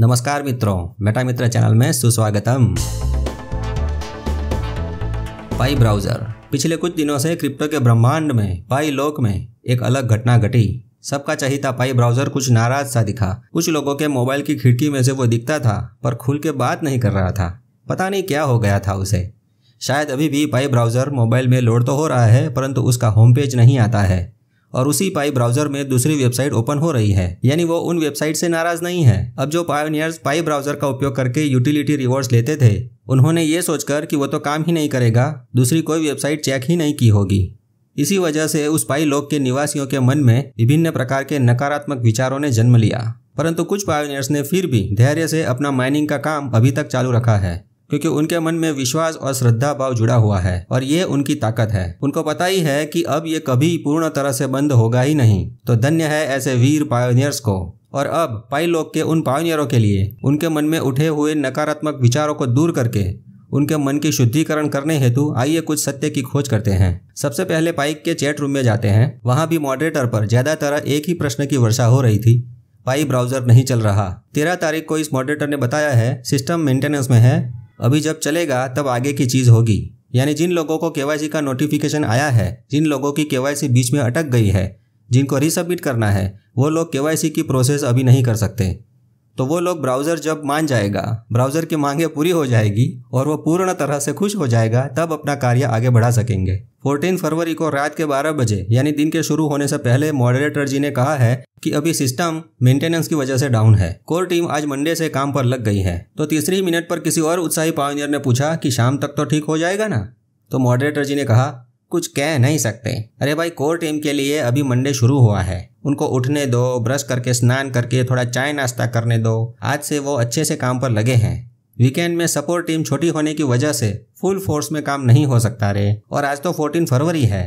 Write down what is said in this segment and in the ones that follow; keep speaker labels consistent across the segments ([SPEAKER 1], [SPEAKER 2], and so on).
[SPEAKER 1] नमस्कार मित्रों मेटा मित्र चैनल में सुस्वागतम पाई ब्राउजर पिछले कुछ दिनों से क्रिप्टो के ब्रह्मांड में पाई लोक में एक अलग घटना घटी सबका चाहिए पाई ब्राउजर कुछ नाराज सा दिखा कुछ लोगों के मोबाइल की खिड़की में से वो दिखता था पर खुल के बात नहीं कर रहा था पता नहीं क्या हो गया था उसे शायद अभी भी पाई ब्राउजर मोबाइल में लोड तो हो रहा है परंतु उसका होम पेज नहीं आता है और उसी पाई ब्राउजर में दूसरी वेबसाइट ओपन हो रही है यानी वो उन वेबसाइट से नाराज नहीं है अब जो पायोनियर्स पाई ब्राउजर का उपयोग करके यूटिलिटी रिवॉर्ड्स लेते थे उन्होंने ये सोचकर कि वो तो काम ही नहीं करेगा दूसरी कोई वेबसाइट चेक ही नहीं की होगी इसी वजह से उस पाई लोक के निवासियों के मन में विभिन्न प्रकार के नकारात्मक विचारों ने जन्म लिया परंतु कुछ पायोनियर्स ने फिर भी धैर्य से अपना माइनिंग का काम अभी तक चालू रखा है क्योंकि उनके मन में विश्वास और श्रद्धा भाव जुड़ा हुआ है और ये उनकी ताकत है उनको पता ही है कि अब ये कभी पूर्ण तरह से बंद होगा ही नहीं तो धन्य है ऐसे वीर पायोनियर्स को और अब लोग के उन पायोनियरों के लिए उनके मन में उठे हुए नकारात्मक विचारों को दूर करके उनके मन की शुद्धिकरण करने हेतु आइए कुछ सत्य की खोज करते हैं सबसे पहले पाइक के चैट रूम में जाते हैं वहाँ भी मॉडरेटर पर ज्यादातर एक ही प्रश्न की वर्षा हो रही थी पाई ब्राउजर नहीं चल रहा तेरह तारीख को इस मॉडरेटर ने बताया है सिस्टम मेंटेनेंस में है अभी जब चलेगा तब आगे की चीज़ होगी यानी जिन लोगों को केवाईसी का नोटिफिकेशन आया है जिन लोगों की केवाईसी बीच में अटक गई है जिनको रिसबमिट करना है वो लोग केवाईसी की प्रोसेस अभी नहीं कर सकते तो वो लोग ब्राउज़र जब मान जाएगा ब्राउज़र की मांगें पूरी हो जाएगी और वो पूर्ण तरह से खुश हो जाएगा तब अपना कार्य आगे बढ़ा सकेंगे 14 फरवरी को रात के 12 बजे यानी दिन के शुरू होने से पहले मॉडरेटर जी ने कहा है कि अभी सिस्टम मेंटेनेंस की वजह से डाउन है कोर टीम आज मंडे से काम पर लग गई है तो तीसरी मिनट पर किसी और उत्साही पावनियर ने पूछा कि शाम तक तो ठीक हो जाएगा ना तो मॉडरेटर जी ने कहा कुछ कह नहीं सकते अरे भाई कोर टीम के लिए अभी मंडे शुरू हुआ है उनको उठने दो ब्रश करके स्नान करके थोड़ा चाय नाश्ता करने दो आज से वो अच्छे से काम पर लगे हैं वीकेंड में सपोर्ट टीम छोटी होने की वजह से फुल फोर्स में काम नहीं हो सकता रे और आज तो फोर्टीन फरवरी है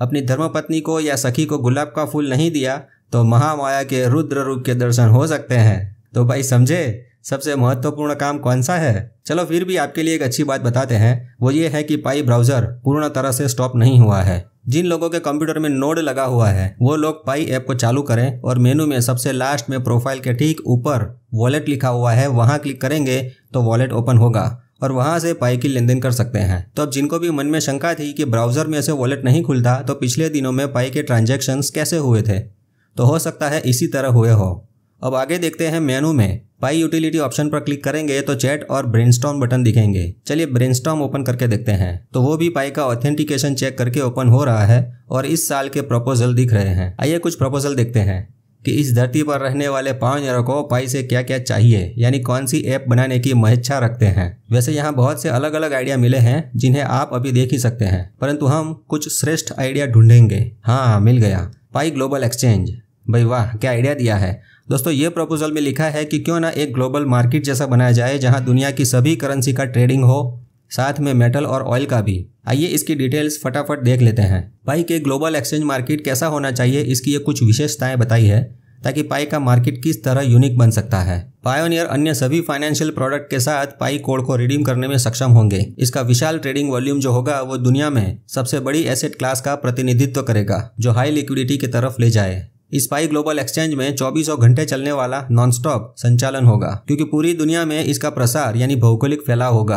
[SPEAKER 1] अपनी धर्मपत्नी को या सखी को गुलाब का फूल नहीं दिया तो महामाया के रुद्र रूप के दर्शन हो सकते हैं तो भाई समझे सबसे महत्वपूर्ण काम कौन सा है चलो फिर भी आपके लिए एक अच्छी बात बताते हैं वो ये है कि पाई ब्राउजर पूर्ण तरह से स्टॉप नहीं हुआ है जिन लोगों के कंप्यूटर में नोड लगा हुआ है वो लोग पाई ऐप को चालू करें और मेनू में सबसे लास्ट में प्रोफाइल के ठीक ऊपर वॉलेट लिखा हुआ है वहाँ क्लिक करेंगे तो वॉलेट ओपन होगा और वहाँ से पाई की लेन देन कर सकते हैं तो अब जिनको भी मन में शंका थी कि ब्राउजर में से वॉलेट नहीं खुलता तो पिछले दिनों में पाई के ट्रांजेक्शन्स कैसे हुए थे तो हो सकता है इसी तरह हुए हो अब आगे देखते हैं मेनू में पाई यूटिलिटी ऑप्शन पर क्लिक करेंगे तो चैट और ब्रेन बटन दिखेंगे चलिए ब्रेन ओपन करके देखते हैं तो वो भी पाई का ऑथेंटिकेशन चेक करके ओपन हो रहा है और इस साल के प्रपोजल दिख रहे हैं आइए कुछ प्रपोजल देखते हैं कि इस धरती पर रहने वाले पावनजरों को पाई से क्या क्या चाहिए यानी कौन सी ऐप बनाने की महेच्छा रखते हैं वैसे यहाँ बहुत से अलग अलग आइडिया मिले हैं जिन्हें आप अभी देख ही सकते हैं परंतु हम कुछ श्रेष्ठ आइडिया ढूंढेंगे हाँ मिल गया पाई ग्लोबल एक्सचेंज भाई वाह क्या आइडिया दिया है दोस्तों ये प्रपोजल में लिखा है कि क्यों ना एक ग्लोबल मार्केट जैसा बनाया जाए जहां दुनिया की सभी करेंसी का ट्रेडिंग हो साथ में मेटल और ऑयल का भी आइए इसकी डिटेल्स फटाफट देख लेते हैं पाई के ग्लोबल एक्सचेंज मार्केट कैसा होना चाहिए इसकी ये कुछ विशेषताएं बताई है ताकि पाई का मार्केट किस तरह यूनिक बन सकता है पायोनियर अन्य सभी फाइनेंशियल प्रोडक्ट के साथ पाई कोड को रिडीम करने में सक्षम होंगे इसका विशाल ट्रेडिंग वॉल्यूम जो होगा वो दुनिया में सबसे बड़ी एसेट क्लास का प्रतिनिधित्व करेगा जो हाई लिक्विडिटी की तरफ ले जाए स्पाई ग्लोबल एक्सचेंज में चौबीसों घंटे चलने वाला नॉनस्टॉप संचालन होगा क्योंकि पूरी दुनिया में इसका प्रसार यानी भौगोलिक फैलाव होगा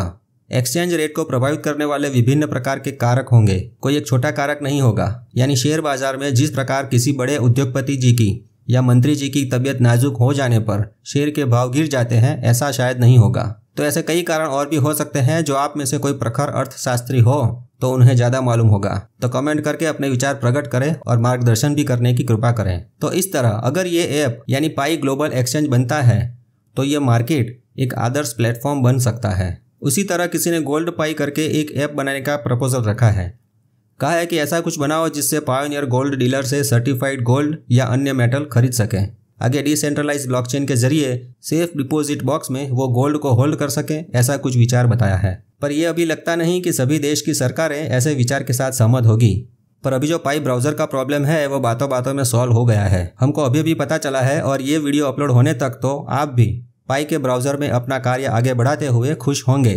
[SPEAKER 1] एक्सचेंज रेट को प्रभावित करने वाले विभिन्न प्रकार के कारक होंगे कोई एक छोटा कारक नहीं होगा यानी शेयर बाजार में जिस प्रकार किसी बड़े उद्योगपति जी की या मंत्री जी की तबीयत नाजुक हो जाने पर शेयर के भाव गिर जाते हैं ऐसा शायद नहीं होगा तो ऐसे कई कारण और भी हो सकते हैं जो आप में से कोई प्रखर अर्थशास्त्री हो तो उन्हें ज्यादा मालूम होगा तो कमेंट करके अपने विचार प्रकट करें और मार्गदर्शन भी करने की कृपा करें तो इस तरह अगर ये ऐप यानी पाई ग्लोबल एक्सचेंज बनता है तो ये मार्केट एक आदर्श प्लेटफॉर्म बन सकता है उसी तरह किसी ने गोल्ड पाई करके एक ऐप बनाने का प्रपोजल रखा है कहा है कि ऐसा कुछ बनाओ जिससे पायोनियर गोल्ड डीलर से सर्टिफाइड गोल्ड या अन्य मेटल खरीद सकें आगे डिसेंट्रलाइज ब्लॉकचेन के जरिए सेफ डिपॉजिट बॉक्स में वो गोल्ड को होल्ड कर सके ऐसा कुछ विचार बताया है पर यह अभी लगता नहीं कि सभी देश की सरकारें ऐसे विचार के साथ सहमत होगी पर अभी जो पाई ब्राउजर का प्रॉब्लम है वो बातों बातों में सॉल्व हो गया है हमको अभी भी पता चला है और ये वीडियो अपलोड होने तक तो आप भी पाई के ब्राउजर में अपना कार्य आगे बढ़ाते हुए खुश होंगे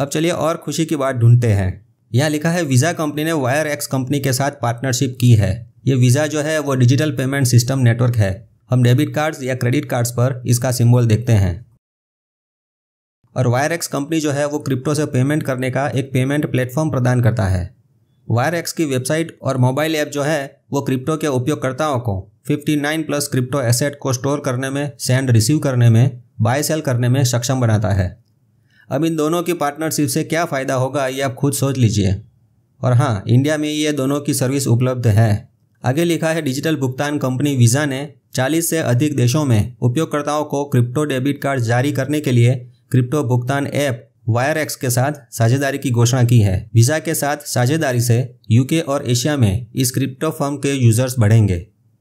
[SPEAKER 1] अब चलिए और खुशी की बात ढूंढते हैं यहाँ लिखा है वीज़ा कंपनी ने वायर एक्स कंपनी के साथ पार्टनरशिप की है ये वीज़ा जो है वो डिजिटल पेमेंट सिस्टम नेटवर्क है हम डेबिट कार्ड्स या क्रेडिट कार्ड्स पर इसका सिंबल देखते हैं और वायरएक्स कंपनी जो है वो क्रिप्टो से पेमेंट करने का एक पेमेंट प्लेटफॉर्म प्रदान करता है वायरएक्स की वेबसाइट और मोबाइल ऐप जो है वो क्रिप्टो के उपयोगकर्ताओं को 59 प्लस क्रिप्टो एसेट को स्टोर करने में सेंड रिसीव करने में बाय सेल करने में सक्षम बनाता है अब इन दोनों की पार्टनरशिप से क्या फ़ायदा होगा ये आप खुद सोच लीजिए और हाँ इंडिया में ये दोनों की सर्विस उपलब्ध है आगे लिखा है डिजिटल भुगतान कंपनी वीज़ा ने 40 से अधिक देशों में उपयोगकर्ताओं को क्रिप्टो डेबिट कार्ड जारी करने के लिए क्रिप्टो भुगतान ऐप वायर एक्स के साथ साझेदारी की घोषणा की है वीज़ा के साथ साझेदारी से यूके और एशिया में इस क्रिप्टो फर्म के यूजर्स बढ़ेंगे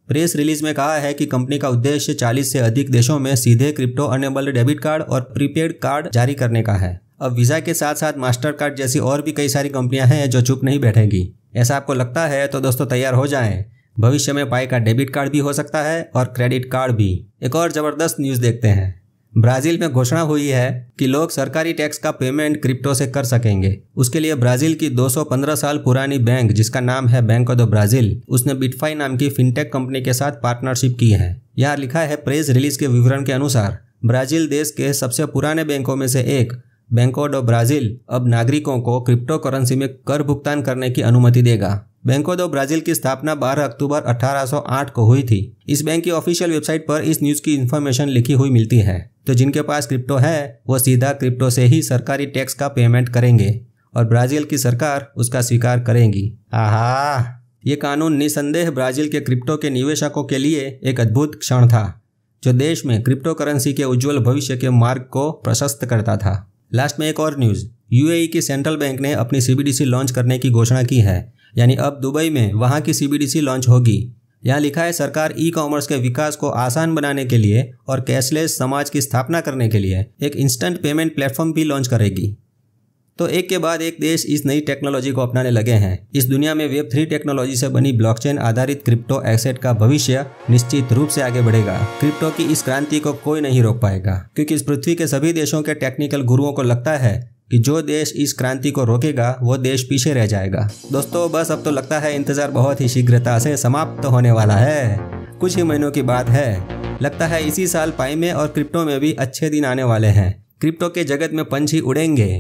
[SPEAKER 1] प्रेस रिलीज में कहा है कि कंपनी का उद्देश्य 40 से अधिक देशों में सीधे क्रिप्टो अनेबल्ड डेबिट कार्ड और प्रीपेड कार्ड जारी करने का है अब वीज़ा के साथ साथ मास्टर कार्ड जैसी और भी कई सारी कंपनियां हैं जो चुप नहीं बैठेंगी ऐसा आपको लगता है तो दोस्तों तैयार हो जाएं। भविष्य में पाई का डेबिट कार्ड भी हो सकता है और क्रेडिट कार्ड भी एक और ज़बरदस्त न्यूज़ देखते हैं ब्राज़ील में घोषणा हुई है कि लोग सरकारी टैक्स का पेमेंट क्रिप्टो से कर सकेंगे उसके लिए ब्राज़ील की 215 साल पुरानी बैंक जिसका नाम है बैंक ऑफ द ब्राज़ील उसने बिटफाई नाम की फिनटेक कंपनी के साथ पार्टनरशिप की है यहाँ लिखा है प्रेस रिलीज के विवरण के अनुसार ब्राज़ील देश के सबसे पुराने बैंकों में से एक बैंकोड ऑफ ब्राज़ील अब नागरिकों को क्रिप्टो करेंसी में कर भुगतान करने की अनुमति देगा बैंको दो ब्राजील की स्थापना 12 अक्टूबर 1808 को हुई थी इस बैंक की ऑफिशियल वेबसाइट पर इस न्यूज की इन्फॉर्मेशन लिखी हुई मिलती है तो जिनके पास क्रिप्टो है वो सीधा क्रिप्टो से ही सरकारी टैक्स का पेमेंट करेंगे और ब्राजील की सरकार उसका स्वीकार करेंगी आहा ये कानून निसंदेह ब्राजील के क्रिप्टो के निवेशकों के लिए एक अद्भुत क्षण था जो देश में क्रिप्टो करेंसी के उज्ज्वल भविष्य के मार्ग को प्रशस्त करता था लास्ट में एक और न्यूज़ यूएई की सेंट्रल बैंक ने अपनी सीबीडीसी लॉन्च करने की घोषणा की है यानी अब दुबई में वहाँ की सीबीडीसी लॉन्च होगी यहाँ लिखा है सरकार ई कॉमर्स के विकास को आसान बनाने के लिए और कैशलेस समाज की स्थापना करने के लिए एक इंस्टेंट पेमेंट प्लेटफॉर्म भी लॉन्च करेगी तो एक के बाद एक देश इस नई टेक्नोलॉजी को अपनाने लगे हैं इस दुनिया में वेब थ्री टेक्नोलॉजी से बनी ब्लॉकचेन आधारित क्रिप्टो एसेट का भविष्य निश्चित रूप से आगे बढ़ेगा क्रिप्टो की इस क्रांति को कोई नहीं रोक पाएगा क्योंकि इस पृथ्वी के सभी देशों के टेक्निकल गुरुओं को लगता है कि जो देश इस क्रांति को रोकेगा वो देश पीछे रह जाएगा दोस्तों बस अब तो लगता है इंतजार बहुत ही शीघ्रता से समाप्त होने वाला है कुछ ही महीनों की बात है लगता है इसी साल पाई में और क्रिप्टो में भी अच्छे दिन आने वाले हैं क्रिप्टो के जगत में पंछी उड़ेंगे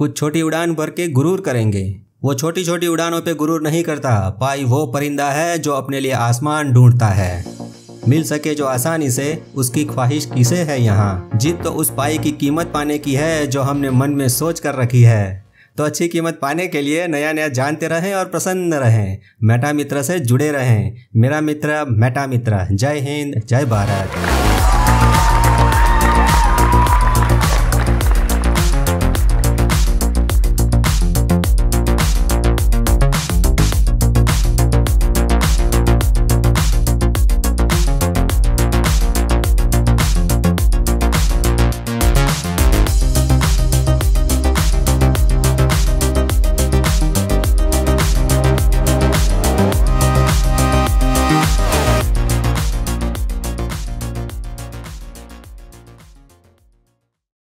[SPEAKER 1] कुछ छोटी उड़ान भर के गुरूर करेंगे वो छोटी छोटी उड़ानों पे गुरूर नहीं करता पाई वो परिंदा है जो अपने लिए आसमान ढूंढता है मिल सके जो आसानी से उसकी ख्वाहिश किसे है यहाँ जीत तो उस पाई की कीमत पाने की है जो हमने मन में सोच कर रखी है तो अच्छी कीमत पाने के लिए नया नया जानते रहें और प्रसन्न रहें मेटा मित्र से जुड़े रहें मेरा मित्र मेटा मित्र जय हिंद जय भारत